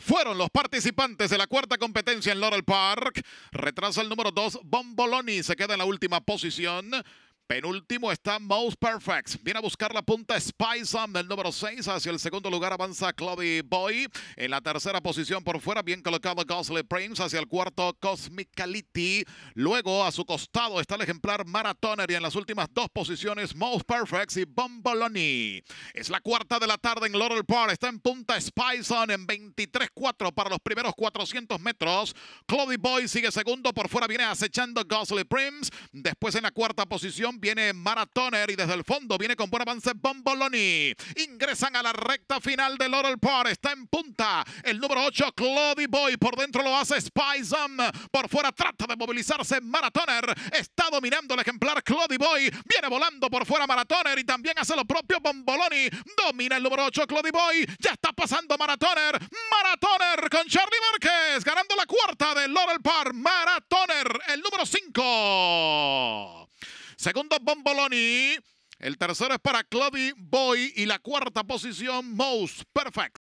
fueron los participantes de la cuarta competencia en Laurel Park. Retrasa el número 2, Bomboloni, se queda en la última posición. Penúltimo está Mouse Perfect. Viene a buscar la punta On del número 6. Hacia el segundo lugar avanza Chloe Boy. En la tercera posición por fuera, bien colocado Gosley Prince. Hacia el cuarto, Cosmicality. Luego a su costado está el ejemplar Marathoner. Y en las últimas dos posiciones, Mouse Perfect y Bomboloni. Es la cuarta de la tarde en Laurel Park. Está en punta Spison en 23-4 para los primeros 400 metros. Chloe Boy sigue segundo. Por fuera viene acechando Gosley Prince. Después en la cuarta posición viene Maratoner y desde el fondo viene con buen avance Bomboloni. Ingresan a la recta final de Laurel Park. Está en punta el número 8, Claudie Boy. Por dentro lo hace On, Por fuera trata de movilizarse Maratoner. Está dominando el ejemplar Claudie Boy. Viene volando por fuera Maratoner y también hace lo propio Bomboloni. Domina el número 8, Claudie Boy. Ya está pasando Maratoner. Maratoner con Charlie Márquez. Ganando la cuarta de Laurel Park. Maratoner, el número 5. Segundo, Bomboloni. El tercero es para Claudie Boy y la cuarta posición, Mouse. Perfect.